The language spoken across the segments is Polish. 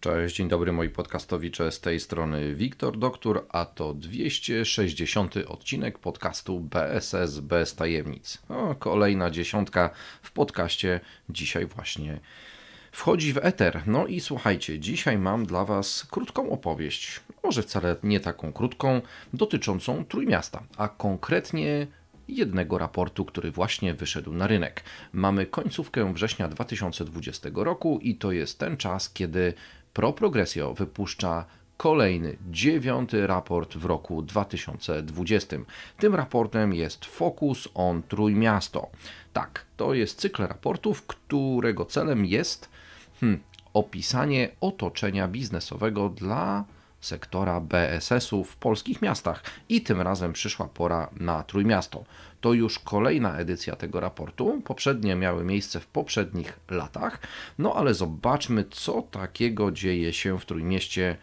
Cześć, dzień dobry moi podcastowicze, z tej strony Wiktor Doktor, a to 260 odcinek podcastu BSS bez tajemnic. O, kolejna dziesiątka w podcaście dzisiaj właśnie wchodzi w eter. No i słuchajcie, dzisiaj mam dla Was krótką opowieść, może wcale nie taką krótką, dotyczącą Trójmiasta, a konkretnie jednego raportu, który właśnie wyszedł na rynek. Mamy końcówkę września 2020 roku i to jest ten czas, kiedy ProProgresio wypuszcza kolejny, dziewiąty raport w roku 2020. Tym raportem jest Focus on Trójmiasto. Tak, to jest cykl raportów, którego celem jest hmm, opisanie otoczenia biznesowego dla sektora BSS-u w polskich miastach i tym razem przyszła pora na Trójmiasto. To już kolejna edycja tego raportu. Poprzednie miały miejsce w poprzednich latach. No ale zobaczmy, co takiego dzieje się w Trójmieście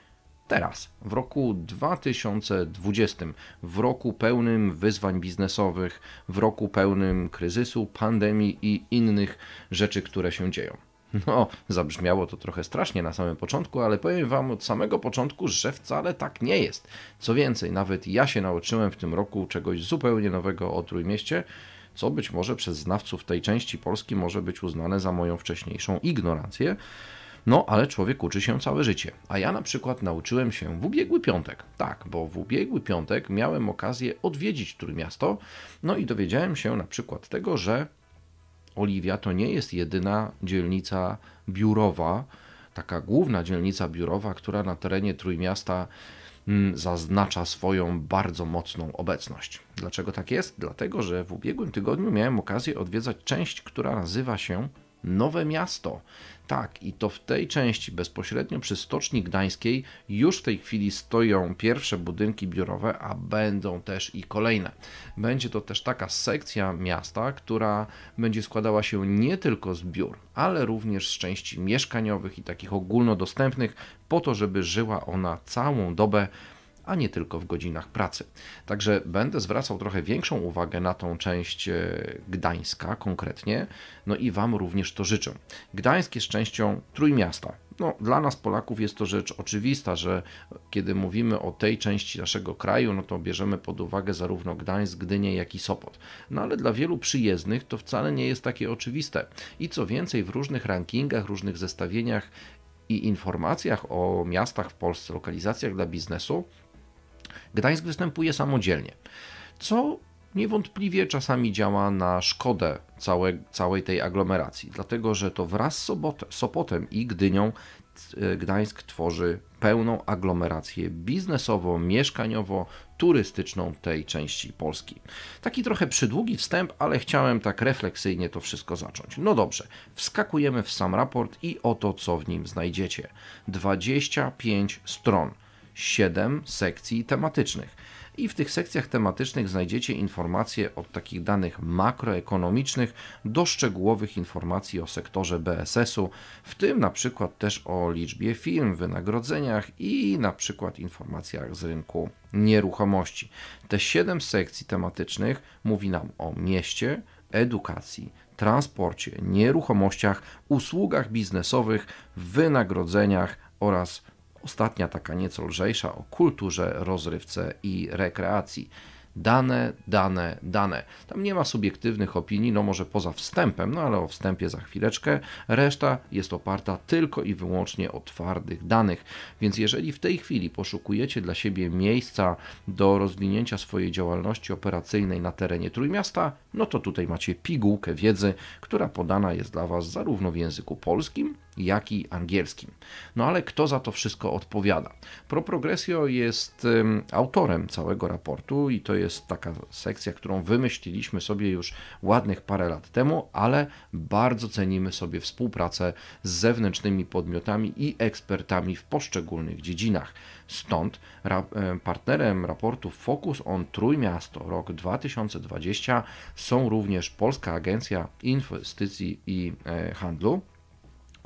teraz, w roku 2020, w roku pełnym wyzwań biznesowych, w roku pełnym kryzysu, pandemii i innych rzeczy, które się dzieją. No, zabrzmiało to trochę strasznie na samym początku, ale powiem Wam od samego początku, że wcale tak nie jest. Co więcej, nawet ja się nauczyłem w tym roku czegoś zupełnie nowego o Trójmieście, co być może przez znawców tej części Polski może być uznane za moją wcześniejszą ignorancję. No, ale człowiek uczy się całe życie. A ja na przykład nauczyłem się w ubiegły piątek. Tak, bo w ubiegły piątek miałem okazję odwiedzić Trójmiasto, no i dowiedziałem się na przykład tego, że Oliwia to nie jest jedyna dzielnica biurowa, taka główna dzielnica biurowa, która na terenie Trójmiasta mm, zaznacza swoją bardzo mocną obecność. Dlaczego tak jest? Dlatego, że w ubiegłym tygodniu miałem okazję odwiedzać część, która nazywa się Nowe Miasto. Tak, i to w tej części bezpośrednio przy Stoczni Gdańskiej już w tej chwili stoją pierwsze budynki biurowe, a będą też i kolejne. Będzie to też taka sekcja miasta, która będzie składała się nie tylko z biur, ale również z części mieszkaniowych i takich ogólnodostępnych, po to, żeby żyła ona całą dobę a nie tylko w godzinach pracy. Także będę zwracał trochę większą uwagę na tą część e, Gdańska konkretnie, no i Wam również to życzę. Gdańsk jest częścią Trójmiasta, no, dla nas Polaków jest to rzecz oczywista, że kiedy mówimy o tej części naszego kraju, no to bierzemy pod uwagę zarówno Gdańsk, Gdynię, jak i Sopot. No ale dla wielu przyjezdnych to wcale nie jest takie oczywiste. I co więcej, w różnych rankingach, różnych zestawieniach i informacjach o miastach w Polsce, lokalizacjach dla biznesu, Gdańsk występuje samodzielnie, co niewątpliwie czasami działa na szkodę całe, całej tej aglomeracji, dlatego że to wraz z sobot, Sopotem i Gdynią e, Gdańsk tworzy pełną aglomerację biznesowo, mieszkaniowo, turystyczną tej części Polski. Taki trochę przydługi wstęp, ale chciałem tak refleksyjnie to wszystko zacząć. No dobrze, wskakujemy w sam raport i oto co w nim znajdziecie. 25 stron 7 sekcji tematycznych. I w tych sekcjach tematycznych znajdziecie informacje od takich danych makroekonomicznych do szczegółowych informacji o sektorze BSS-u, w tym na przykład też o liczbie firm, wynagrodzeniach i na przykład informacjach z rynku nieruchomości. Te 7 sekcji tematycznych mówi nam o mieście, edukacji, transporcie, nieruchomościach, usługach biznesowych, wynagrodzeniach oraz Ostatnia taka nieco lżejsza o kulturze, rozrywce i rekreacji. Dane, dane, dane. Tam nie ma subiektywnych opinii, no może poza wstępem, no ale o wstępie za chwileczkę. Reszta jest oparta tylko i wyłącznie o twardych danych. Więc jeżeli w tej chwili poszukujecie dla siebie miejsca do rozwinięcia swojej działalności operacyjnej na terenie Trójmiasta, no to tutaj macie pigułkę wiedzy, która podana jest dla Was zarówno w języku polskim, jak i angielskim. No ale kto za to wszystko odpowiada? Pro jest autorem całego raportu i to jest taka sekcja, którą wymyśliliśmy sobie już ładnych parę lat temu, ale bardzo cenimy sobie współpracę z zewnętrznymi podmiotami i ekspertami w poszczególnych dziedzinach. Stąd ra e, partnerem raportu Focus on Trójmiasto rok 2020 są również Polska Agencja Inwestycji i e, Handlu,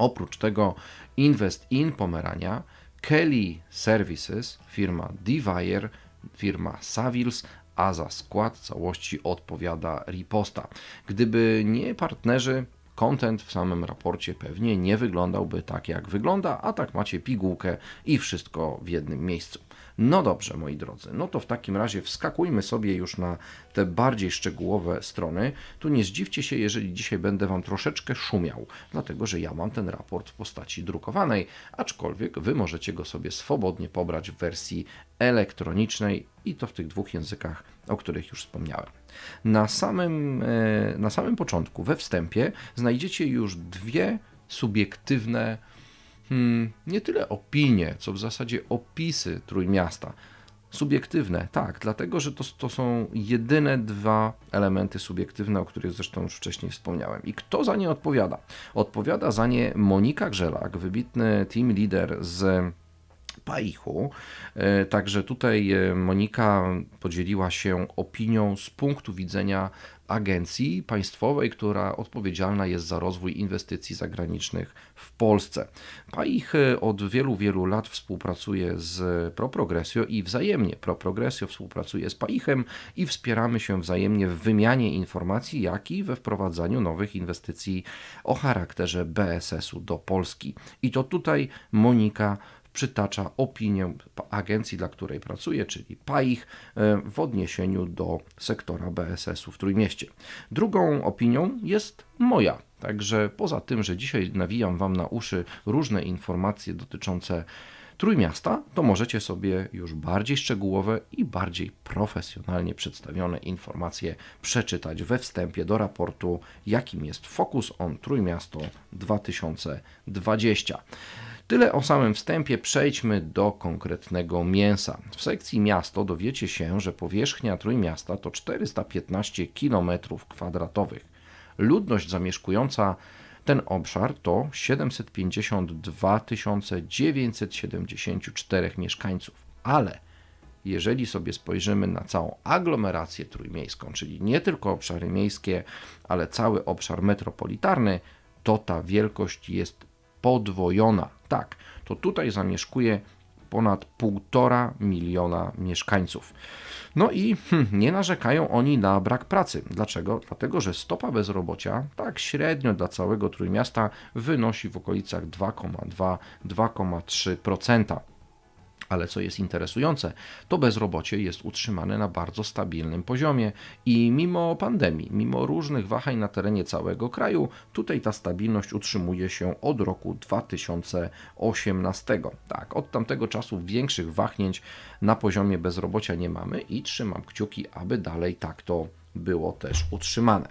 Oprócz tego Invest in Pomerania, Kelly Services, firma Devier, firma Savils, a za skład całości odpowiada Riposta. Gdyby nie partnerzy, content w samym raporcie pewnie nie wyglądałby tak jak wygląda, a tak macie pigułkę i wszystko w jednym miejscu. No dobrze, moi drodzy, no to w takim razie wskakujmy sobie już na te bardziej szczegółowe strony. Tu nie zdziwcie się, jeżeli dzisiaj będę Wam troszeczkę szumiał, dlatego że ja mam ten raport w postaci drukowanej, aczkolwiek Wy możecie go sobie swobodnie pobrać w wersji elektronicznej i to w tych dwóch językach, o których już wspomniałem. Na samym, e, na samym początku, we wstępie, znajdziecie już dwie subiektywne hmm, nie tyle opinie, co w zasadzie opisy Trójmiasta. Subiektywne, tak, dlatego że to, to są jedyne dwa elementy subiektywne, o których zresztą już wcześniej wspomniałem. I kto za nie odpowiada? Odpowiada za nie Monika Grzelak, wybitny team leader z Paichu. E, także tutaj e, Monika podzieliła się opinią z punktu widzenia agencji państwowej, która odpowiedzialna jest za rozwój inwestycji zagranicznych w Polsce. PAIH e, od wielu, wielu lat współpracuje z Proprogressio i wzajemnie Proprogressio współpracuje z PAIH-em i wspieramy się wzajemnie w wymianie informacji, jak i we wprowadzaniu nowych inwestycji o charakterze BSS-u do Polski. I to tutaj Monika przytacza opinię agencji, dla której pracuje, czyli PAIH, e, w odniesieniu do sektora BSS-u w Trójmieście. Drugą opinią jest moja. Także poza tym, że dzisiaj nawijam Wam na uszy różne informacje dotyczące Trójmiasta, to możecie sobie już bardziej szczegółowe i bardziej profesjonalnie przedstawione informacje przeczytać we wstępie do raportu, jakim jest Focus on Trójmiasto 2020. Tyle o samym wstępie, przejdźmy do konkretnego mięsa. W sekcji miasto dowiecie się, że powierzchnia Trójmiasta to 415 km2. Ludność zamieszkująca ten obszar to 752 974 mieszkańców. Ale jeżeli sobie spojrzymy na całą aglomerację trójmiejską, czyli nie tylko obszary miejskie, ale cały obszar metropolitarny, to ta wielkość jest podwojona. Tak, to tutaj zamieszkuje ponad półtora miliona mieszkańców. No i hm, nie narzekają oni na brak pracy. Dlaczego? Dlatego, że stopa bezrobocia tak średnio dla całego Trójmiasta wynosi w okolicach 2,2-2,3%. Ale co jest interesujące, to bezrobocie jest utrzymane na bardzo stabilnym poziomie i mimo pandemii, mimo różnych wahań na terenie całego kraju, tutaj ta stabilność utrzymuje się od roku 2018. Tak, od tamtego czasu większych wahnięć na poziomie bezrobocia nie mamy i trzymam kciuki, aby dalej tak to było też utrzymane.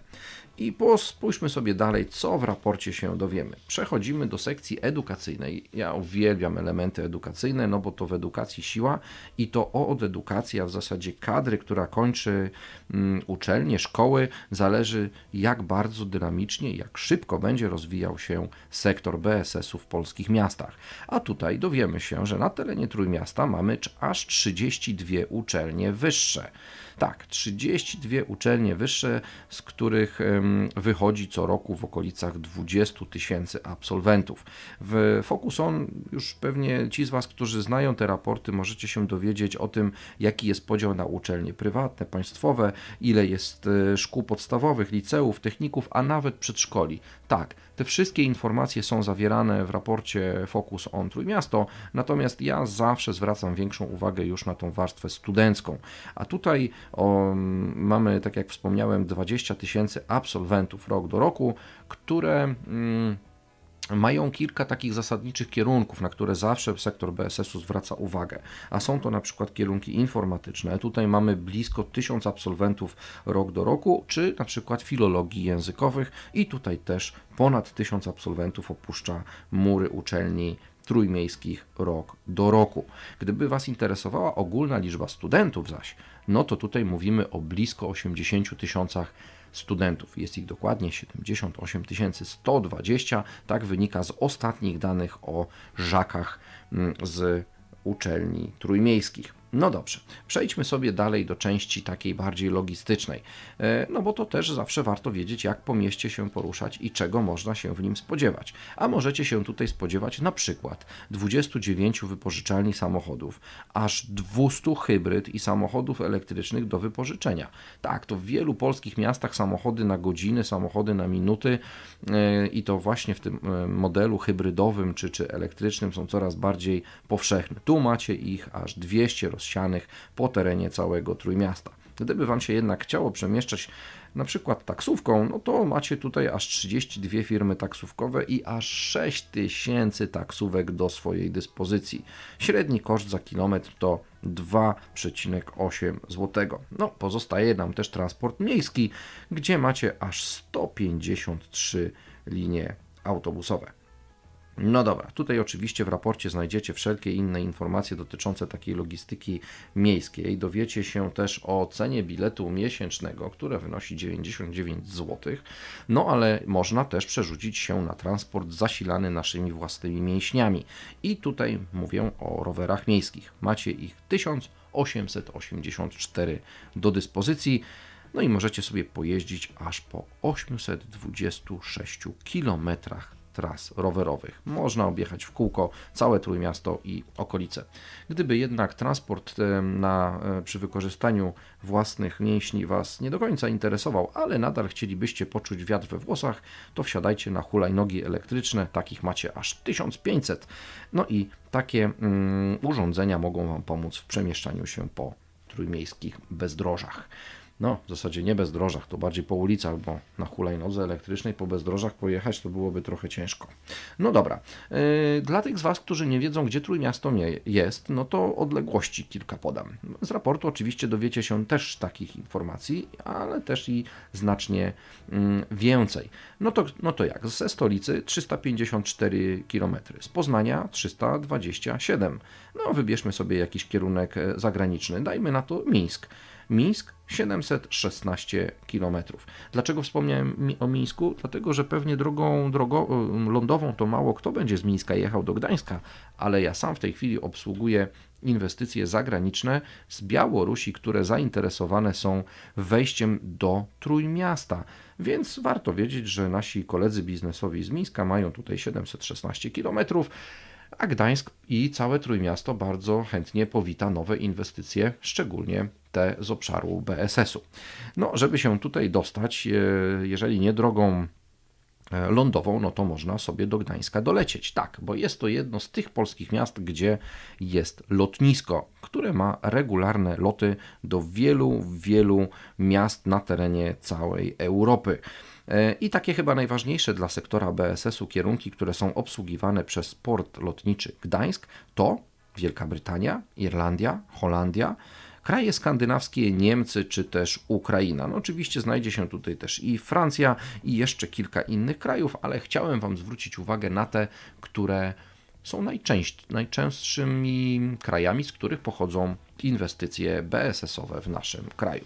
I spójrzmy sobie dalej, co w raporcie się dowiemy. Przechodzimy do sekcji edukacyjnej. Ja uwielbiam elementy edukacyjne, no bo to w edukacji siła i to od edukacji, a w zasadzie kadry, która kończy um, uczelnie, szkoły, zależy jak bardzo dynamicznie, jak szybko będzie rozwijał się sektor BSS-u w polskich miastach. A tutaj dowiemy się, że na terenie Trójmiasta mamy aż 32 uczelnie wyższe. Tak, 32 uczelnie wyższe, z których wychodzi co roku w okolicach 20 tysięcy absolwentów. W Focus On już pewnie ci z Was, którzy znają te raporty, możecie się dowiedzieć o tym, jaki jest podział na uczelnie prywatne, państwowe, ile jest e, szkół podstawowych, liceów, techników, a nawet przedszkoli. Tak, te wszystkie informacje są zawierane w raporcie Focus on Trójmiasto, natomiast ja zawsze zwracam większą uwagę już na tą warstwę studencką. A tutaj o, mm, mamy, tak jak wspomniałem, 20 tysięcy absolwentów rok do roku, które. Mm, mają kilka takich zasadniczych kierunków, na które zawsze sektor BSS-u zwraca uwagę, a są to na przykład kierunki informatyczne. Tutaj mamy blisko 1000 absolwentów rok do roku, czy na przykład filologii językowych i tutaj też ponad 1000 absolwentów opuszcza mury uczelni trójmiejskich rok do roku. Gdyby Was interesowała ogólna liczba studentów zaś, no to tutaj mówimy o blisko 80 tysiącach studentów. Jest ich dokładnie 78 120, tak wynika z ostatnich danych o żakach mm, z uczelni trójmiejskich. No dobrze, przejdźmy sobie dalej do części takiej bardziej logistycznej, e, no bo to też zawsze warto wiedzieć, jak po mieście się poruszać i czego można się w nim spodziewać. A możecie się tutaj spodziewać na przykład 29 wypożyczalni samochodów, aż 200 hybryd i samochodów elektrycznych do wypożyczenia. Tak, to w wielu polskich miastach samochody na godziny, samochody na minuty e, i to właśnie w tym e, modelu hybrydowym czy, czy elektrycznym są coraz bardziej powszechne. Tu macie ich aż 200 rozsianych po terenie całego Trójmiasta. Gdyby Wam się jednak chciało przemieszczać na przykład taksówką, no to macie tutaj aż 32 firmy taksówkowe i aż 6 tysięcy taksówek do swojej dyspozycji. Średni koszt za kilometr to 2,8 zł. No, pozostaje nam też transport miejski, gdzie macie aż 153 linie autobusowe. No dobra, tutaj oczywiście w raporcie znajdziecie wszelkie inne informacje dotyczące takiej logistyki miejskiej. Dowiecie się też o cenie biletu miesięcznego, które wynosi 99 zł. No ale można też przerzucić się na transport zasilany naszymi własnymi mięśniami. I tutaj mówię o rowerach miejskich. Macie ich 1884 do dyspozycji. No i możecie sobie pojeździć aż po 826 kilometrach tras rowerowych. Można objechać w kółko całe Trójmiasto i okolice. Gdyby jednak transport e, na, e, przy wykorzystaniu własnych mięśni Was nie do końca interesował, ale nadal chcielibyście poczuć wiatr we włosach, to wsiadajcie na hulajnogi elektryczne, takich macie aż 1500. No i takie mm, urządzenia mogą Wam pomóc w przemieszczaniu się po trójmiejskich bezdrożach no w zasadzie nie bezdrożach, to bardziej po ulicach, bo na hulajnodze elektrycznej po bezdrożach pojechać to byłoby trochę ciężko. No dobra, y, dla tych z Was, którzy nie wiedzą, gdzie Trójmiasto jest, no to odległości kilka podam. Z raportu oczywiście dowiecie się też takich informacji, ale też i znacznie mm, więcej. No to, no to jak? Ze stolicy 354 km, z Poznania 327. No wybierzmy sobie jakiś kierunek e, zagraniczny, dajmy na to Mińsk. Mińsk 716 km. Dlaczego wspomniałem o Mińsku? Dlatego, że pewnie drogą lądową to mało kto będzie z Mińska jechał do Gdańska, ale ja sam w tej chwili obsługuję inwestycje zagraniczne z Białorusi, które zainteresowane są wejściem do Trójmiasta. Więc warto wiedzieć, że nasi koledzy biznesowi z Mińska mają tutaj 716 km a Gdańsk i całe Trójmiasto bardzo chętnie powita nowe inwestycje, szczególnie te z obszaru BSS-u. No, żeby się tutaj dostać, e, jeżeli nie drogą e, lądową, no to można sobie do Gdańska dolecieć. Tak, bo jest to jedno z tych polskich miast, gdzie jest lotnisko, które ma regularne loty do wielu, wielu miast na terenie całej Europy. E, I takie chyba najważniejsze dla sektora BSS-u kierunki, które są obsługiwane przez port lotniczy Gdańsk, to Wielka Brytania, Irlandia, Holandia, kraje skandynawskie, Niemcy czy też Ukraina. No oczywiście znajdzie się tutaj też i Francja i jeszcze kilka innych krajów, ale chciałem Wam zwrócić uwagę na te, które są najczęściej, najczęstszymi krajami, z których pochodzą inwestycje BSS-owe w naszym kraju.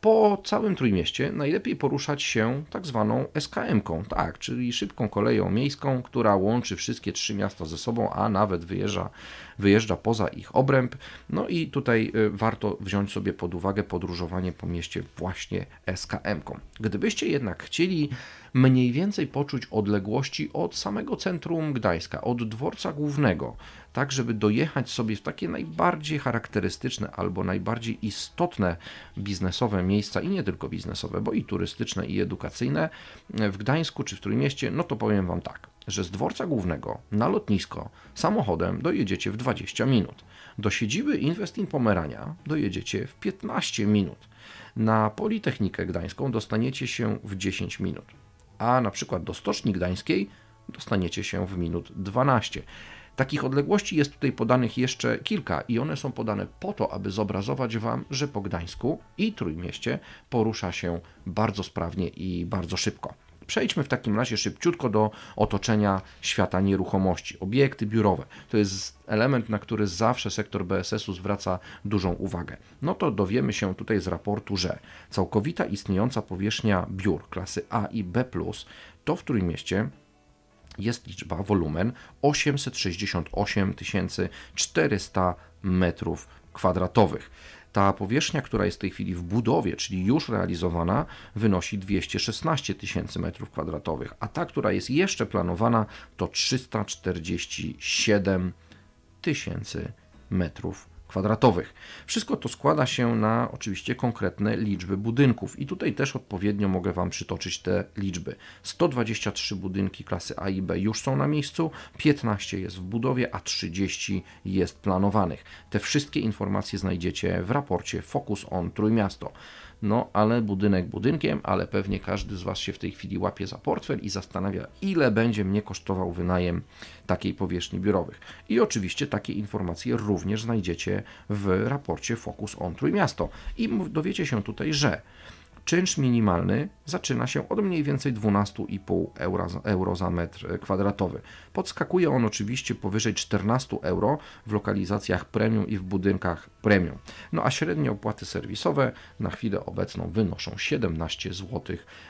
Po całym Trójmieście najlepiej poruszać się tak zwaną SKM-ką, tak, czyli szybką koleją miejską, która łączy wszystkie trzy miasta ze sobą, a nawet wyjeżdża, wyjeżdża poza ich obręb. No i tutaj y, warto wziąć sobie pod uwagę podróżowanie po mieście właśnie SKM-ką. Gdybyście jednak chcieli mniej więcej poczuć odległości od samego centrum Gdańska, od dworca głównego, tak żeby dojechać sobie w takie najbardziej charakterystyczne albo najbardziej istotne biznesowe miejsca i nie tylko biznesowe, bo i turystyczne i edukacyjne w Gdańsku czy w Trójmieście, no to powiem Wam tak, że z dworca głównego na lotnisko samochodem dojedziecie w 20 minut. Do siedziby in Pomerania dojedziecie w 15 minut. Na Politechnikę Gdańską dostaniecie się w 10 minut a na przykład do Stoczni Gdańskiej dostaniecie się w minut 12. Takich odległości jest tutaj podanych jeszcze kilka i one są podane po to, aby zobrazować Wam, że po Gdańsku i Trójmieście porusza się bardzo sprawnie i bardzo szybko. Przejdźmy w takim razie szybciutko do otoczenia świata nieruchomości. Obiekty biurowe to jest element, na który zawsze sektor BSS-u zwraca dużą uwagę. No to dowiemy się tutaj z raportu, że całkowita istniejąca powierzchnia biur klasy A i B, to w którym mieście jest liczba, wolumen 868 400 metrów kwadratowych. Ta powierzchnia, która jest w tej chwili w budowie, czyli już realizowana, wynosi 216 tysięcy metrów kwadratowych, a ta, która jest jeszcze planowana, to 347 tysięcy metrów kwadratowych. Wszystko to składa się na oczywiście konkretne liczby budynków i tutaj też odpowiednio mogę Wam przytoczyć te liczby. 123 budynki klasy A i B już są na miejscu, 15 jest w budowie, a 30 jest planowanych. Te wszystkie informacje znajdziecie w raporcie Focus on Trójmiasto. No ale budynek budynkiem, ale pewnie każdy z Was się w tej chwili łapie za portfel i zastanawia, ile będzie mnie kosztował wynajem takiej powierzchni biurowych. I oczywiście takie informacje również znajdziecie w raporcie Focus on Trójmiasto. I dowiecie się tutaj, że Czynsz minimalny zaczyna się od mniej więcej 12,5 euro, euro za metr kwadratowy. Podskakuje on oczywiście powyżej 14 euro w lokalizacjach premium i w budynkach premium. No a średnie opłaty serwisowe na chwilę obecną wynoszą 17 zł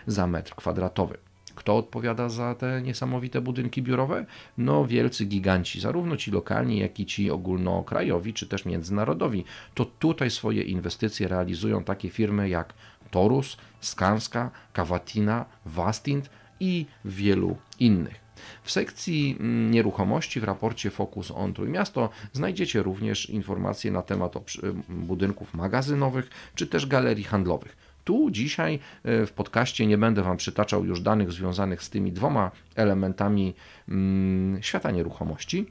za metr kwadratowy. Kto odpowiada za te niesamowite budynki biurowe? No wielcy giganci, zarówno ci lokalni, jak i ci ogólnokrajowi, czy też międzynarodowi. To tutaj swoje inwestycje realizują takie firmy jak Torus, Skanska, Kawatina, Vastint i wielu innych. W sekcji mm, nieruchomości w raporcie Focus on Trójmiasto znajdziecie również informacje na temat y, budynków magazynowych czy też galerii handlowych. Tu dzisiaj y, w podcaście nie będę Wam przytaczał już danych związanych z tymi dwoma elementami mm, świata nieruchomości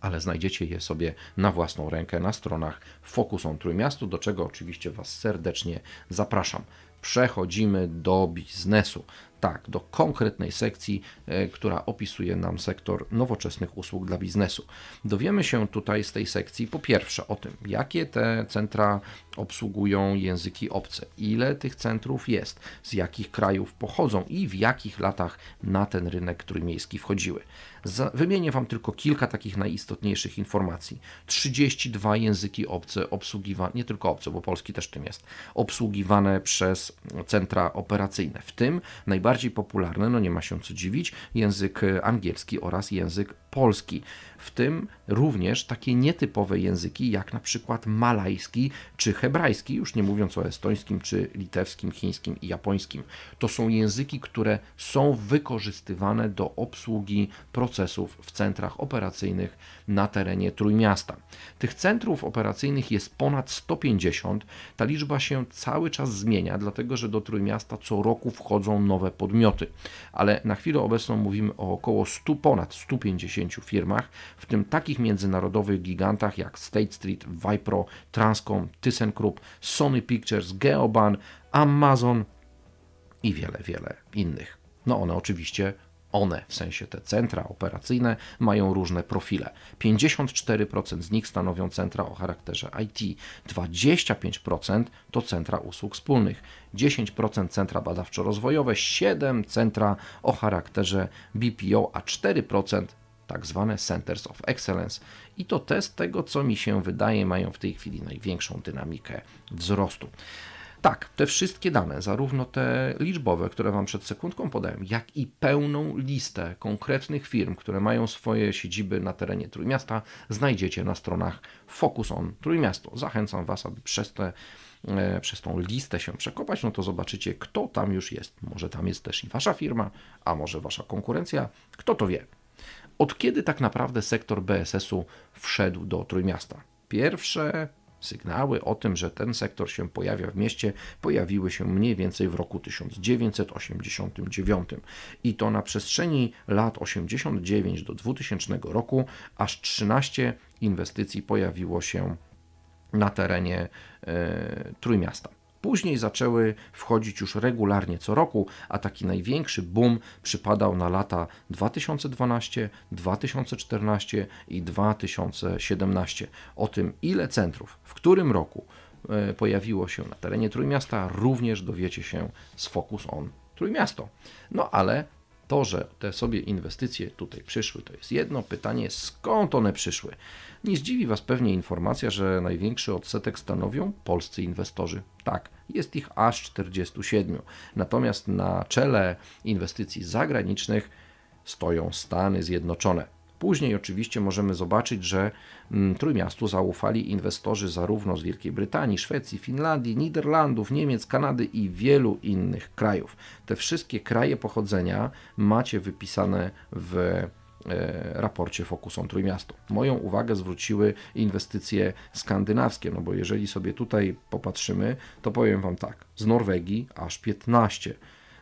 ale znajdziecie je sobie na własną rękę na stronach Focus on Trójmiastu, do czego oczywiście Was serdecznie zapraszam. Przechodzimy do biznesu. Tak, do konkretnej sekcji, e, która opisuje nam sektor nowoczesnych usług dla biznesu. Dowiemy się tutaj z tej sekcji po pierwsze o tym, jakie te centra obsługują języki obce, ile tych centrów jest, z jakich krajów pochodzą i w jakich latach na ten rynek trójmiejski wchodziły. Wymienię Wam tylko kilka takich najistotniejszych informacji. 32 języki obce obsługiwane, nie tylko obce, bo polski też tym jest, obsługiwane przez centra operacyjne, w tym najbardziej popularne, no nie ma się co dziwić, język angielski oraz język polski, w tym również takie nietypowe języki jak na przykład malajski czy hebrajski, już nie mówiąc o estońskim czy litewskim, chińskim i japońskim. To są języki, które są wykorzystywane do obsługi procesów w centrach operacyjnych na terenie Trójmiasta. Tych centrów operacyjnych jest ponad 150. Ta liczba się cały czas zmienia, dlatego że do Trójmiasta co roku wchodzą nowe podmioty, ale na chwilę obecną mówimy o około 100 ponad 150 50 firmach, w tym takich międzynarodowych gigantach jak State Street, Vipro, Transcom, ThyssenKrupp, Sony Pictures, Geoban, Amazon i wiele, wiele innych. No one oczywiście one, w sensie te centra operacyjne, mają różne profile. 54% z nich stanowią centra o charakterze IT, 25% to centra usług wspólnych, 10% centra badawczo-rozwojowe, 7% centra o charakterze BPO, a 4% tak zwane Centers of Excellence i to test tego, co mi się wydaje, mają w tej chwili największą dynamikę wzrostu. Tak, te wszystkie dane, zarówno te liczbowe, które Wam przed sekundką podałem, jak i pełną listę konkretnych firm, które mają swoje siedziby na terenie Trójmiasta, znajdziecie na stronach Focus on Trójmiasto. Zachęcam Was, aby przez te e, przez tą listę się przekopać, no to zobaczycie, kto tam już jest. Może tam jest też i wasza firma, a może wasza konkurencja, kto to wie. Od kiedy tak naprawdę sektor BSS-u wszedł do Trójmiasta? Pierwsze Sygnały o tym, że ten sektor się pojawia w mieście, pojawiły się mniej więcej w roku 1989 i to na przestrzeni lat 89 do 2000 roku aż 13 inwestycji pojawiło się na terenie e, Trójmiasta. Później zaczęły wchodzić już regularnie co roku, a taki największy boom przypadał na lata 2012, 2014 i 2017. O tym, ile centrów, w którym roku e, pojawiło się na terenie Trójmiasta, również dowiecie się z Focus On Trójmiasto. No ale to, że te sobie inwestycje tutaj przyszły, to jest jedno pytanie, skąd one przyszły? Nie zdziwi Was pewnie informacja, że największy odsetek stanowią polscy inwestorzy. Tak, jest ich aż 47. Natomiast na czele inwestycji zagranicznych stoją Stany Zjednoczone. Później oczywiście możemy zobaczyć, że mm, Trójmiastu zaufali inwestorzy zarówno z Wielkiej Brytanii, Szwecji, Finlandii, Niderlandów, Niemiec, Kanady i wielu innych krajów. Te wszystkie kraje pochodzenia macie wypisane w e, raporcie Focus on Trójmiasto. Moją uwagę zwróciły inwestycje skandynawskie, no bo jeżeli sobie tutaj popatrzymy, to powiem Wam tak, z Norwegii aż 15,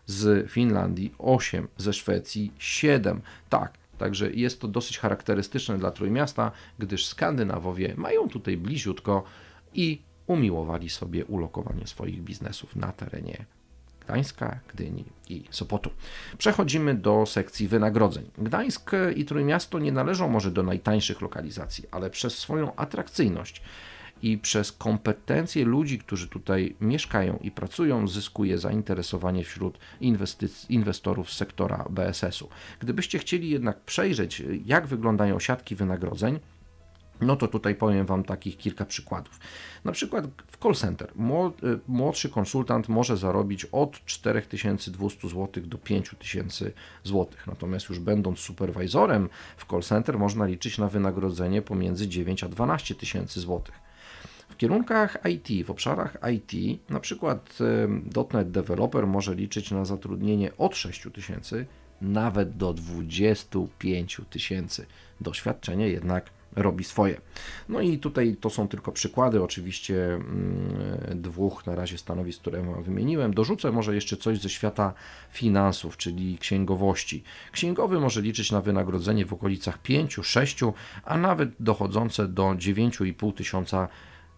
z Finlandii 8, ze Szwecji 7. Tak, Także jest to dosyć charakterystyczne dla Trójmiasta, gdyż Skandynawowie mają tutaj bliziutko i umiłowali sobie ulokowanie swoich biznesów na terenie Gdańska, Gdyni i Sopotu. Przechodzimy do sekcji wynagrodzeń. Gdańsk i Trójmiasto nie należą może do najtańszych lokalizacji, ale przez swoją atrakcyjność i przez kompetencje ludzi, którzy tutaj mieszkają i pracują, zyskuje zainteresowanie wśród inwestorów z sektora BSS-u. Gdybyście chcieli jednak przejrzeć, jak wyglądają siatki wynagrodzeń, no to tutaj powiem Wam takich kilka przykładów. Na przykład w call center e, młodszy konsultant może zarobić od 4200 zł do 5000 zł. Natomiast już będąc superwizorem w call center można liczyć na wynagrodzenie pomiędzy 9 a 12 tysięcy złotych. W kierunkach IT, w obszarach IT, na przykład .NET Developer może liczyć na zatrudnienie od 6 tysięcy nawet do 25 tysięcy. Doświadczenie jednak robi swoje. No i tutaj to są tylko przykłady, oczywiście mm, dwóch na razie stanowisk, które wymieniłem. Dorzucę może jeszcze coś ze świata finansów, czyli księgowości. Księgowy może liczyć na wynagrodzenie w okolicach 5, 6, a nawet dochodzące do 9,5 tysiąca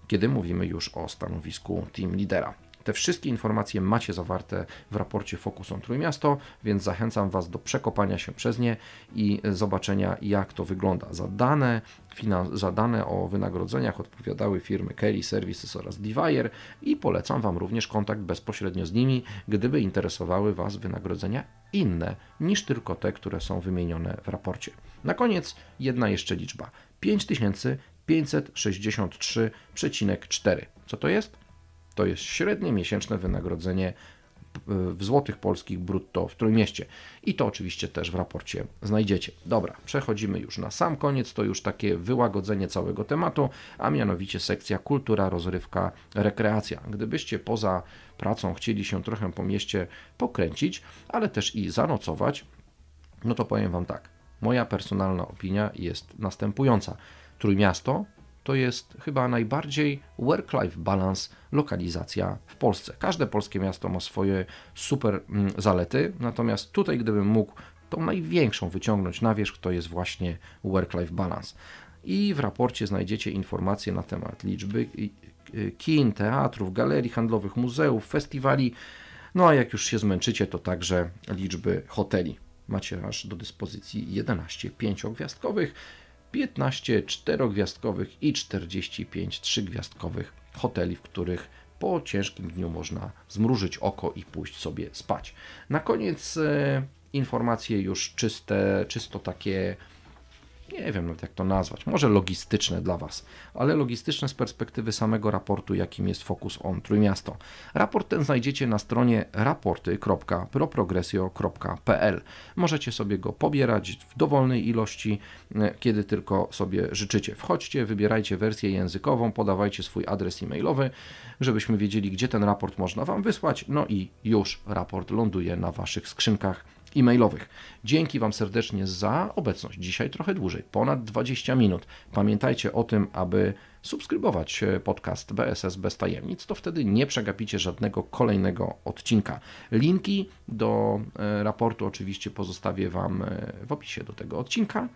kiedy mówimy już o stanowisku team lidera. Te wszystkie informacje macie zawarte w raporcie Focus on Trójmiasto, więc zachęcam Was do przekopania się przez nie i zobaczenia, jak to wygląda. Za dane, za dane o wynagrodzeniach odpowiadały firmy Kelly Services oraz Devire i polecam Wam również kontakt bezpośrednio z nimi, gdyby interesowały Was wynagrodzenia inne niż tylko te, które są wymienione w raporcie. Na koniec jedna jeszcze liczba. 5000 563,4. Co to jest? To jest średnie miesięczne wynagrodzenie y, w złotych polskich brutto w Trójmieście. I to oczywiście też w raporcie znajdziecie. Dobra, przechodzimy już na sam koniec, to już takie wyłagodzenie całego tematu, a mianowicie sekcja kultura, rozrywka, rekreacja. Gdybyście poza pracą chcieli się trochę po mieście pokręcić, ale też i zanocować, no to powiem Wam tak. Moja personalna opinia jest następująca. Trójmiasto to jest chyba najbardziej work-life balance lokalizacja w Polsce. Każde polskie miasto ma swoje super mm, zalety, natomiast tutaj gdybym mógł tą największą wyciągnąć na wierzch, to jest właśnie work-life balance. I w raporcie znajdziecie informacje na temat liczby y, kin, teatrów, galerii handlowych, muzeów, festiwali. No a jak już się zmęczycie, to także liczby hoteli. Macie aż do dyspozycji 11 pięciogwiazdkowych 15 czterogwiazdkowych i 45 trzygwiazdkowych hoteli, w których po ciężkim dniu można zmrużyć oko i pójść sobie spać. Na koniec e, informacje już czyste, czysto takie nie wiem nawet jak to nazwać, może logistyczne dla Was, ale logistyczne z perspektywy samego raportu, jakim jest Focus on Trójmiasto. Raport ten znajdziecie na stronie raporty.proprogresio.pl. Możecie sobie go pobierać w dowolnej ilości, e, kiedy tylko sobie życzycie. Wchodźcie, wybierajcie wersję językową, podawajcie swój adres e-mailowy, żebyśmy wiedzieli, gdzie ten raport można Wam wysłać, no i już raport ląduje na Waszych skrzynkach e-mailowych. Dzięki Wam serdecznie za obecność. Dzisiaj trochę dłużej, ponad 20 minut. Pamiętajcie o tym, aby subskrybować e, podcast BSS bez tajemnic, to wtedy nie przegapicie żadnego kolejnego odcinka. Linki do e, raportu oczywiście pozostawię Wam e, w opisie do tego odcinka,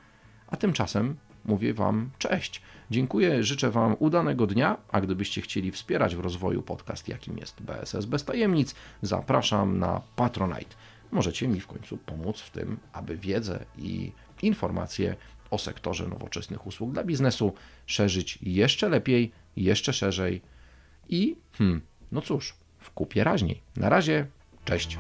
a tymczasem mówię Wam cześć. Dziękuję, życzę Wam udanego dnia, a gdybyście chcieli wspierać w rozwoju podcast, jakim jest BSS bez tajemnic, zapraszam na Patronite możecie mi w końcu pomóc w tym, aby wiedzę i informacje o sektorze nowoczesnych usług dla biznesu szerzyć jeszcze lepiej, jeszcze szerzej i hmm, no cóż, w kupie raźniej. Na razie, cześć!